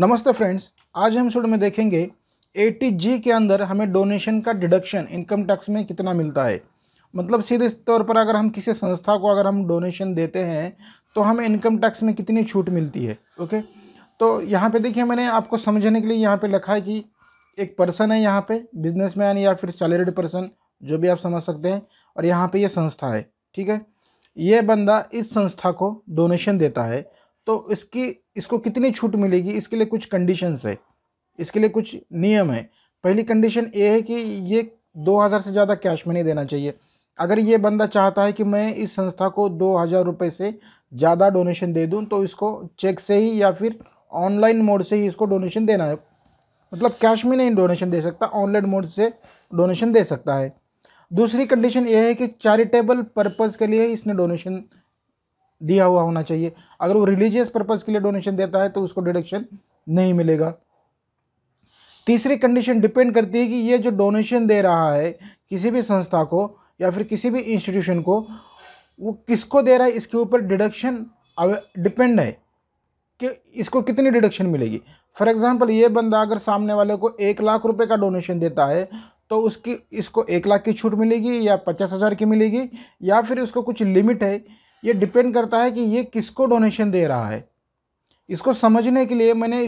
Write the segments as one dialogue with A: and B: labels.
A: नमस्ते फ्रेंड्स आज हम शुरू में देखेंगे ए जी के अंदर हमें डोनेशन का डिडक्शन इनकम टैक्स में कितना मिलता है मतलब सीधे तौर पर अगर हम किसी संस्था को अगर हम डोनेशन देते हैं तो हमें इनकम टैक्स में कितनी छूट मिलती है ओके तो यहाँ पे देखिए मैंने आपको समझने के लिए यहाँ पे लिखा है कि एक पर्सन है यहाँ पर बिजनेसमैन या फिर सैलरीड पर्सन जो भी आप समझ सकते हैं और यहाँ पर यह संस्था है ठीक है ये बंदा इस संस्था को डोनेशन देता है तो इसकी इसको कितनी छूट मिलेगी इसके लिए कुछ कंडीशंस है इसके लिए कुछ नियम है पहली कंडीशन ये है कि ये 2000 से ज़्यादा कैश में नहीं देना चाहिए अगर ये बंदा चाहता है कि मैं इस संस्था को दो हज़ार रुपये से ज़्यादा डोनेशन दे दूँ तो इसको चेक से ही या फिर ऑनलाइन मोड से ही इसको डोनेशन देना है मतलब कैश में नहीं डोनेशन दे सकता ऑनलाइन मोड से डोनेशन दे सकता है दूसरी कंडीशन ये है कि चैरिटेबल पर्पज़ के लिए इसने डोनेशन दिया हुआ होना चाहिए अगर वो रिलीजियस पर्पज़ के लिए डोनेशन देता है तो उसको डिडक्शन नहीं मिलेगा तीसरी कंडीशन डिपेंड करती है कि ये जो डोनेशन दे रहा है किसी भी संस्था को या फिर किसी भी इंस्टीट्यूशन को वो किसको दे रहा है इसके ऊपर डिडक्शन डिपेंड है कि इसको कितनी डिडक्शन मिलेगी फॉर एग्ज़ाम्पल ये बंदा अगर सामने वाले को एक लाख रुपए का डोनेशन देता है तो उसकी इसको एक लाख की छूट मिलेगी या पचास हज़ार की मिलेगी या फिर उसको कुछ लिमिट है ये डिपेंड करता है कि ये किसको डोनेशन दे रहा है इसको समझने के लिए मैंने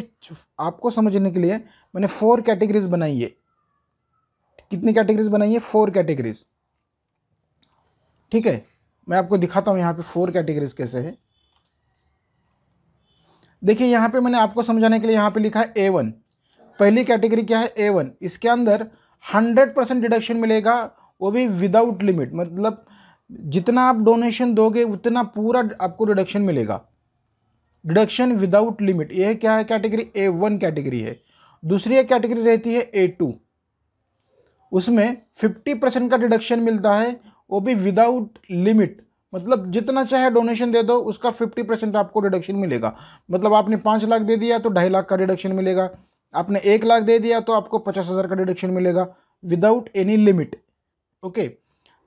A: आपको समझने के लिए मैंने फोर कैटेगरीज बनाई है कितनी कैटेगरीज बनाई है फोर कैटेगरीज ठीक है मैं आपको दिखाता हूँ यहाँ पे फोर कैटेगरीज कैसे है देखिए यहाँ पे मैंने आपको समझाने के लिए यहाँ पे लिखा है ए वन पहली कैटेगरी क्या है ए वन इसके अंदर हंड्रेड परसेंट डिडक्शन मिलेगा वो भी विदाउट लिमिट मतलब जितना आप डोनेशन दोगे उतना पूरा आपको डिडक्शन मिलेगा डिडक्शन विदाउट लिमिट यह क्या है कैटेगरी ए वन कैटेगरी है दूसरी एक कैटेगरी रहती है ए टू उसमें फिफ्टी परसेंट का डिडक्शन मिलता है वो भी विदाउट लिमिट मतलब जितना चाहे डोनेशन दे दो उसका फिफ्टी परसेंट आपको डिडक्शन मिलेगा मतलब आपने पाँच लाख दे दिया तो ढाई लाख का डिडक्शन मिलेगा आपने एक लाख दे दिया तो आपको पचास हज़ार का डिडक्शन मिलेगा विदाउट एनी लिमिट ओके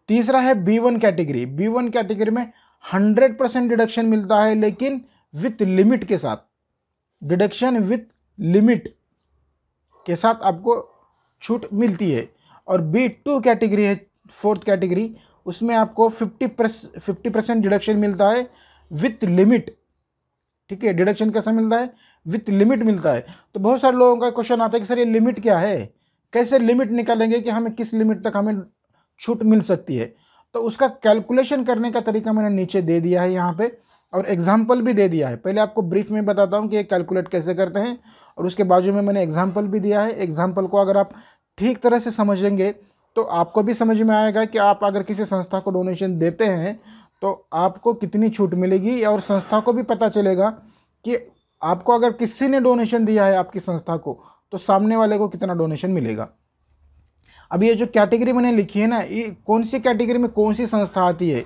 A: तीसरा है B one category B one category में हंड्रेड परसेंट डिडक्शन मिलता है लेकिन विथ लिमिट के साथ डिडक्शन विथ लिमिट के साथ आपको छूट मिलती है और बी टू कैटेगरी है फोर्थ कैटेगरी उसमें आपको फिफ्टी फिफ्टी परसेंट डिडक्शन मिलता है विथ लिमिट ठीक है डिडक्शन कैसा मिलता है विथ लिमिट मिलता है तो बहुत सारे लोगों का क्वेश्चन आता है कि सर ये लिमिट क्या है कैसे लिमिट निकालेंगे कि हमें किस लिमिट तक हमें छूट मिल सकती है तो उसका कैलकुलेशन करने का तरीका मैंने नीचे दे दिया है यहाँ पे और एग्जाम्पल भी दे दिया है पहले आपको ब्रीफ में बताता हूँ कि ये कैलकुलेट कैसे करते हैं और उसके बाजू में मैंने एग्जाम्पल भी दिया है एग्जाम्पल को अगर आप ठीक तरह से समझेंगे तो आपको भी समझ में आएगा कि आप अगर किसी संस्था को डोनेशन देते हैं तो आपको कितनी छूट मिलेगी और संस्था को भी पता चलेगा कि आपको अगर किसी ने डोनेशन दिया है आपकी संस्था को तो सामने वाले को कितना डोनेशन मिलेगा अब ये जो कैटेगरी मैंने लिखी है ना ये कौन सी कैटेगरी में कौन सी संस्था आती है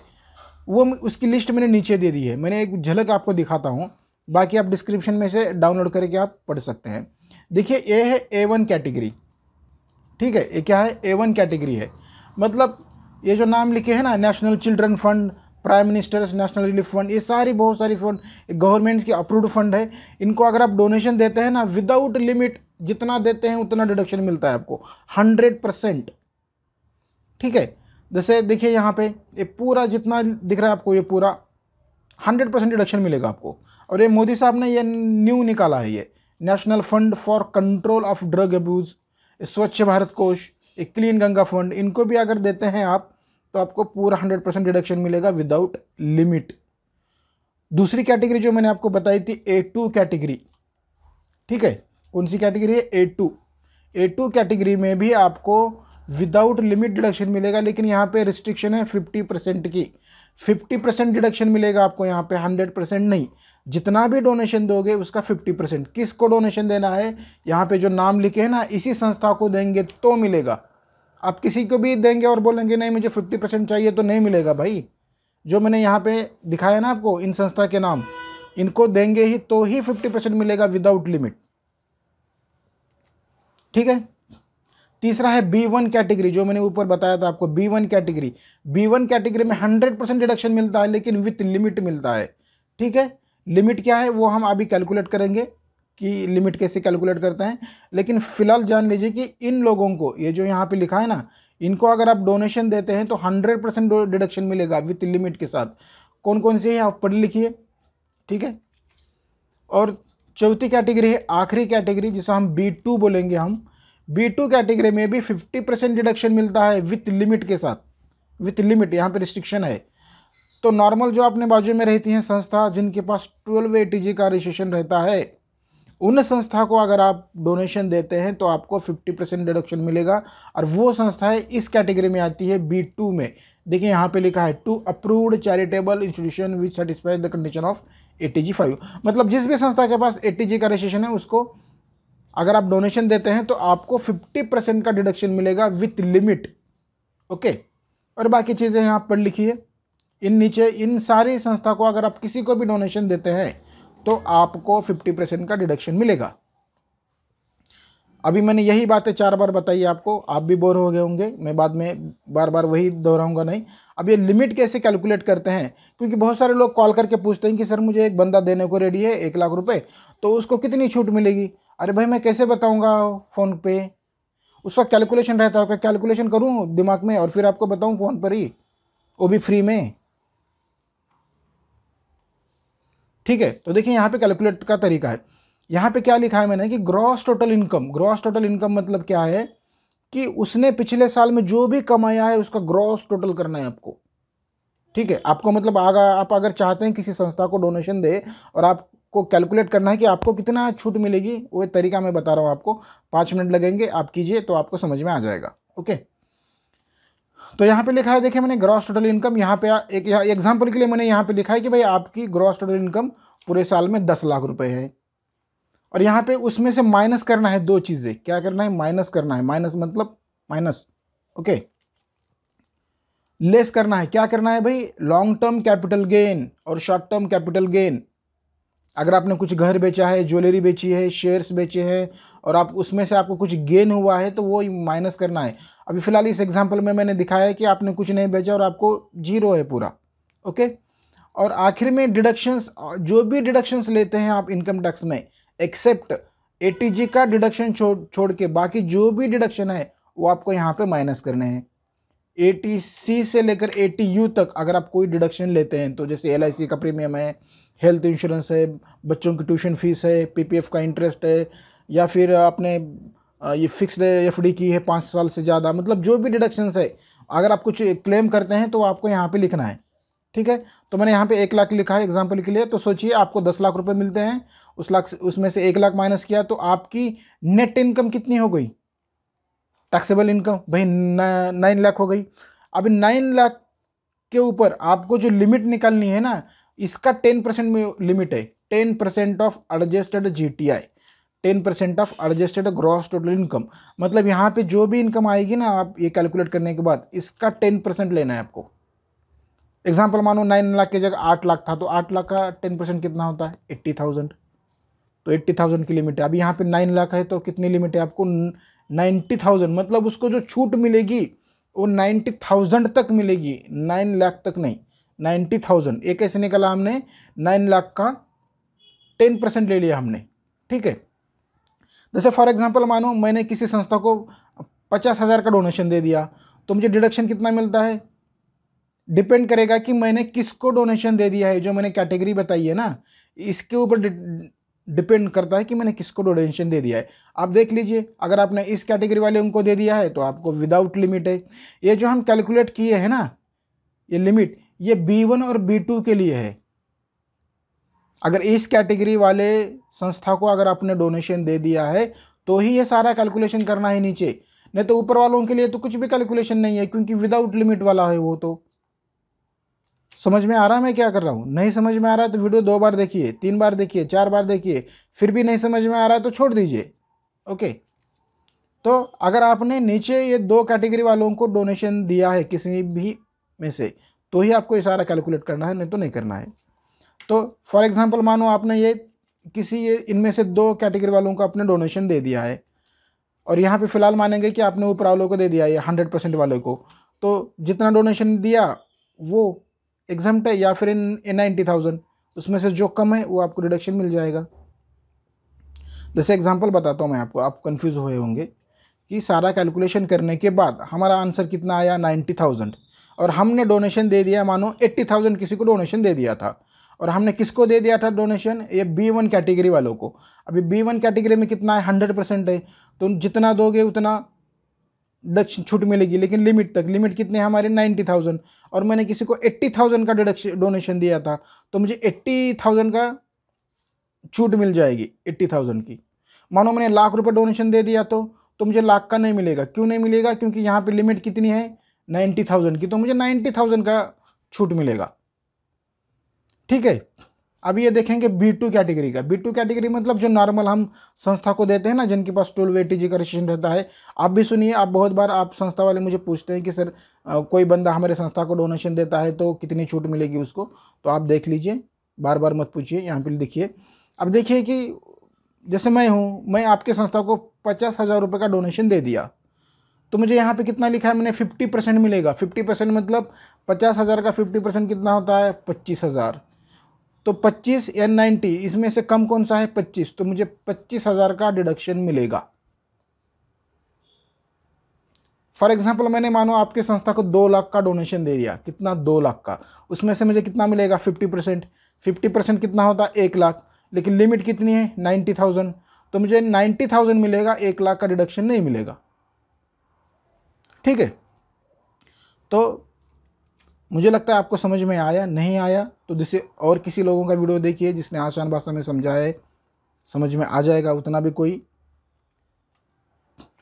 A: वो उसकी लिस्ट मैंने नीचे दे दी है मैंने एक झलक आपको दिखाता हूँ बाकी आप डिस्क्रिप्शन में से डाउनलोड करके आप पढ़ सकते हैं देखिए ये है ए वन कैटेगरी ठीक है ये क्या है ए वन कैटेगरी है मतलब ये जो नाम लिखे हैं ना national children fund prime minister's national relief fund ये सारी बहुत सारी फंड गवर्नमेंट्स के अप्रूव्ड फंड है इनको अगर आप डोनेशन देते हैं ना विदाउट लिमिट जितना देते हैं उतना डिडक्शन मिलता है आपको हंड्रेड परसेंट ठीक है जैसे देखिए यहाँ पे ये पूरा जितना दिख रहा है आपको ये पूरा हंड्रेड परसेंट डिडक्शन मिलेगा आपको और ये मोदी साहब ने ये न्यू निकाला है ये national fund for control of drug abuse Swachh Bharat कोष एक क्लीन गंगा फंड इनको भी अगर देते हैं आप तो आपको पूरा हंड्रेड परसेंट डिडक्शन मिलेगा विदाउट लिमिट दूसरी कैटेगरी जो मैंने आपको बताई थी ए टू कैटेगरी ठीक है कौन सी कैटेगरी है A two A two category में भी आपको विदाउट लिमिट डिडक्शन मिलेगा लेकिन यहाँ पे रिस्ट्रिक्शन है फिफ्टी परसेंट की फिफ्टी परसेंट डिडक्शन मिलेगा आपको यहाँ पे हंड्रेड परसेंट नहीं जितना भी डोनेशन दोगे उसका फिफ्टी परसेंट किस को डोनेशन देना है यहाँ पे जो नाम लिखे हैं ना इसी संस्था को देंगे तो मिलेगा आप किसी को भी देंगे और बोलेंगे नहीं मुझे फिफ्टी परसेंट चाहिए तो नहीं मिलेगा भाई जो मैंने यहाँ पे दिखाया ना आपको इन संस्था के नाम इनको देंगे ही तो ही फिफ्टी परसेंट मिलेगा विदाउट लिमिट ठीक है तीसरा है बी वन कैटेगरी जो मैंने ऊपर बताया था आपको B one category B one category में हंड्रेड परसेंट डिडक्शन मिलता है लेकिन विथ लिमिट मिलता है ठीक है लिमिट क्या है वो हम अभी कैलकुलेट करेंगे कि लिमिट कैसे कैलकुलेट करते हैं लेकिन फ़िलहाल जान लीजिए कि इन लोगों को ये जो यहाँ पे लिखा है ना इनको अगर आप डोनेशन देते हैं तो हंड्रेड परसेंट डिडक्शन मिलेगा विथ लिमिट के साथ कौन कौन से हैं आप पढ़ लिखिए ठीक है और चौथी कैटेगरी है आखिरी कैटेगरी जिसे हम बी टू बोलेंगे हम बी टू कैटेगरी में भी फिफ्टी परसेंट डिडक्शन मिलता है विथ लिमिट के साथ विथ लिमिट यहाँ पे रिस्ट्रिक्शन है तो नॉर्मल जो अपने बाजू में रहती हैं संस्था जिनके पास ट्वेल्व ए का रजिस्ट्रेशन रहता है उन संस्था को अगर आप डोनेशन देते हैं तो आपको 50 परसेंट डिडक्शन मिलेगा और वो संस्थाएँ इस कैटेगरी में आती है बी टू में देखिए यहाँ पे लिखा है to approved charitable institution which satisfies the condition of eighty five मतलब जिस भी संस्था के पास ए टी जी का रजिस्ट्रेशन है उसको अगर आप डोनेशन देते हैं तो आपको फिफ्टी परसेंट का डिडक्शन मिलेगा विथ लिमिट ओके और बाकी चीज़ें यहाँ पर लिखी है इन नीचे इन सारी संस्था को अगर आप किसी को भी डोनेशन देते हैं तो आपको फिफ्टी परसेंट का डिडक्शन मिलेगा अभी मैंने यही बातें चार बार बताई आपको आप भी बोर हो गए होंगे मैं बाद में बार बार वही दोहराऊंगा नहीं अब ये लिमिट कैसे कैलकुलेट करते हैं क्योंकि बहुत सारे लोग कॉल करके पूछते हैं कि सर मुझे एक बंदा देने को रेडी है एक लाख रुपए तो उसको कितनी छूट मिलेगी अरे भाई मैं कैसे बताऊँगा फ़ोन पे उसका कैलकुलेशन रहता है कैलकुलेशन करूँ दिमाग में और फिर आपको बताऊँ फ़ोन पर ही वो भी फ्री में ठीक है तो देखिए यहाँ पर कैलकुलेट का तरीका है यहाँ पे क्या लिखा है मैंने कि gross total income gross total income मतलब क्या है कि उसने पिछले साल में जो भी कमाया है उसका ग्रॉस टोटल करना है आपको ठीक है आपको मतलब आगा आप अगर चाहते हैं किसी संस्था को डोनेशन दे और आपको कैलकुलेट करना है कि आपको कितना छूट मिलेगी वो तरीका मैं बता रहा हूँ आपको पाँच मिनट लगेंगे आप कीजिए तो आपको समझ में आ जाएगा ओके तो यहाँ पे लिखा है देखिए मैंने ग्रॉस टोटल इनकम यहाँ पे एक एग्जाम्पल के लिए मैंने यहाँ पे लिखा है कि भाई आपकी ग्रॉस टोटल इनकम पूरे साल में दस लाख रुपए है और यहाँ पे उसमें से माइनस करना है दो चीज़ें क्या करना है माइनस करना है माइनस मतलब माइनस ओके लेस करना है क्या करना है भाई लॉन्ग टर्म कैपिटल गेन और शॉर्ट टर्म कैपिटल गेन अगर आपने कुछ घर बेचा है ज्वेलरी बेची है शेयर्स बेचे हैं और आप उसमें से आपको कुछ गेन हुआ है तो वो माइनस करना है अभी फ़िलहाल इस एग्जाम्पल में मैंने दिखाया है कि आपने कुछ नहीं बेचा और आपको जीरो है पूरा ओके और आखिर में डिडक्शंस जो भी डिडक्शंस लेते हैं आप इनकम टैक्स में एक्सेप्ट ए का डिडक्शन छोड़ छोड़ के बाकी जो भी डिडक्शन है वो आपको यहाँ पे माइनस करने हैं ए से लेकर ए तक अगर आप कोई डिडक्शन लेते हैं तो जैसे एल का प्रीमियम है हेल्थ इंश्योरेंस है बच्चों की ट्यूशन फीस है पी का इंटरेस्ट है या फिर आपने ये फिक्स्ड एफ की है पाँच साल से ज़्यादा मतलब जो भी डिडक्शंस है अगर आप कुछ क्लेम करते हैं तो आपको यहाँ पर लिखना है ठीक है तो मैंने यहाँ पे एक लाख लिखा है एग्जाम्पल के लिए तो सोचिए आपको दस लाख रुपए मिलते हैं उस लाख उसमें से एक लाख माइनस किया तो आपकी नेट इनकम कितनी हो गई टैक्सेबल इनकम भाई नाइन लाख हो गई अभी नाइन लाख के ऊपर आपको जो लिमिट निकालनी है ना इसका टेन परसेंट में लिमिट है ten percent of adjusted G T I ten percent of adjusted gross total income मतलब यहाँ पे जो भी इनकम आएगी ना आप ये कैलकुलेट करने के बाद इसका टेन परसेंट लेना है आपको एग्जाम्पल मानो नाइन लाख की जगह आठ लाख था तो आठ लाख का टेन परसेंट कितना होता है एट्टी थाउजेंड तो एट्टी थाउजेंड की लिमिट है अभी यहाँ पे नाइन लाख है तो कितनी लिमिट है आपको नाइन्टी थाउजेंड मतलब उसको जो छूट मिलेगी वो नाइन्टी थाउजेंड तक मिलेगी नाइन लाख तक नहीं नाइन्टी थाउजेंड एक ऐसे निकला हमने नाइन लाख का टेन परसेंट ले लिया हमने ठीक है जैसे फॉर एग्जाम्पल मानो मैंने किसी संस्था को पचास हज़ार का डोनेशन दे दिया तो मुझे डिडक्शन कितना मिलता है डिपेंड करेगा कि मैंने किसको डोनेशन दे दिया है जो मैंने कैटेगरी बताई है ना इसके ऊपर डिपेंड करता है कि मैंने किसको डोनेशन दे दिया है आप देख लीजिए अगर आपने इस कैटेगरी वाले उनको दे दिया है तो आपको विदाउट लिमिट है ये जो हम कैलकुलेट किए हैं ना ये लिमिट ये बी वन और बी टू के लिए है अगर इस कैटेगरी वाले संस्था को अगर आपने डोनेशन दे दिया है तो ही ये सारा कैलकुलेशन करना है नीचे नहीं तो ऊपर वालों के लिए तो कुछ भी कैलकुलेशन नहीं है क्योंकि विदाउट लिमिट वाला है वो तो समझ में आ रहा है मैं क्या कर रहा हूँ नहीं समझ में आ रहा है तो वीडियो दो बार देखिए तीन बार देखिए चार बार देखिए फिर भी नहीं समझ में आ रहा है तो छोड़ दीजिए ओके तो अगर आपने नीचे ये दो कैटेगरी वालों को डोनेशन दिया है किसी भी में से तो ही आपको ये सारा कैलकुलेट करना है नहीं तो नहीं करना है तो फॉर एग्ज़ाम्पल मानो आपने ये किसी ये इनमें से दो कैटेगरी वालों को आपने डोनेशन दे दिया है और यहाँ पे फ़िलहाल मानेंगे कि आपने ऊपर वालों को दे दिया है हंड्रेड परसेंट वालों को तो जितना डोनेशन दिया वो एग्जाम है या फिर इन ए नाइन्टी थाउजेंड उसमें से जो कम है वो आपको रिडक्शन मिल जाएगा जैसे एग्जाम्पल बताता हूँ मैं आपको आप कन्फ्यूज़ हुए होंगे कि सारा कैलकुलेशन करने के बाद हमारा आंसर कितना आया नाइन्टी थाउजेंड और हमने डोनेशन दे दिया मानो एट्टी थाउजेंड किसी को डोनेशन दे दिया था और हमने किसको दे दिया था डोनेशन ये बी वन कैटेगरी वालों को अभी बी वन कैटेगरी में कितना है हंड्रेड परसेंट है तो जितना दोगे उतना डिडक्शन छूट मिलेगी लेकिन लिमिट तक लिमिट कितने हमारे नाइन्टी थाउजेंड और मैंने किसी को एट्टी थाउजेंड का डिडक्शन डोनेशन दिया था तो मुझे एट्टी थाउजेंड का छूट मिल जाएगी एट्टी थाउजेंड की मानो मैंने लाख रुपये डोनेशन दे दिया तो तो मुझे लाख का नहीं मिलेगा क्यों नहीं मिलेगा क्योंकि यहाँ पर लिमिट कितनी है नाइन्टी थाउजेंड की तो मुझे नाइन्टी थाउजेंड का छूट मिलेगा ठीक है अब ये देखेंगे बी टू कैटेगरी का बी टू कैटेगरी मतलब जो नॉर्मल हम संस्था को देते हैं ना जिनके पास टोल वे टी का रजिस्ट्रेशन रहता है आप भी सुनिए आप बहुत बार आप संस्था वाले मुझे पूछते हैं कि सर कोई बंदा हमारे संस्था को डोनेशन देता है तो कितनी छूट मिलेगी उसको तो आप देख लीजिए बार बार मत पूछिए यहाँ पर देखिए अब देखिए कि जैसे मैं हूँ मैं आपके संस्था को पचास हज़ार रुपये का डोनेशन दे दिया तो मुझे यहाँ पे कितना लिखा है मैंने फिफ्टी परसेंट मिलेगा फिफ्टी परसेंट मतलब पचास हज़ार का फिफ्टी परसेंट कितना होता है पच्चीस हज़ार तो 25 या 90 इसमें से कम कौन सा है 25 तो मुझे पच्चीस हज़ार का डिडक्शन मिलेगा फॉर एग्जाम्पल मैंने मानो आपके संस्था को दो लाख का डोनेशन दे दिया कितना दो लाख का उसमें से मुझे कितना मिलेगा फिफ्टी परसेंट फिफ्टी परसेंट कितना होता एक लाख लेकिन लिमिट कितनी है नाइन्टी थाउजेंड तो मुझे नाइन्टी थाउजेंड मिलेगा एक लाख का डिडक्शन नहीं मिलेगा ठीक है तो मुझे लगता है आपको समझ में आया नहीं आया तो जिसे और किसी लोगों का वीडियो देखिए जिसने आसान भाषा में समझाया है समझ में आ जाएगा उतना भी कोई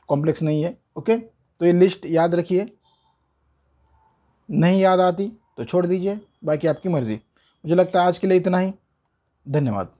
A: कॉम्प्लेक्स नहीं है ओके तो ये लिस्ट याद रखिए नहीं याद आती तो छोड़ दीजिए बाकी आपकी मर्ज़ी मुझे लगता है आज के लिए इतना ही धन्यवाद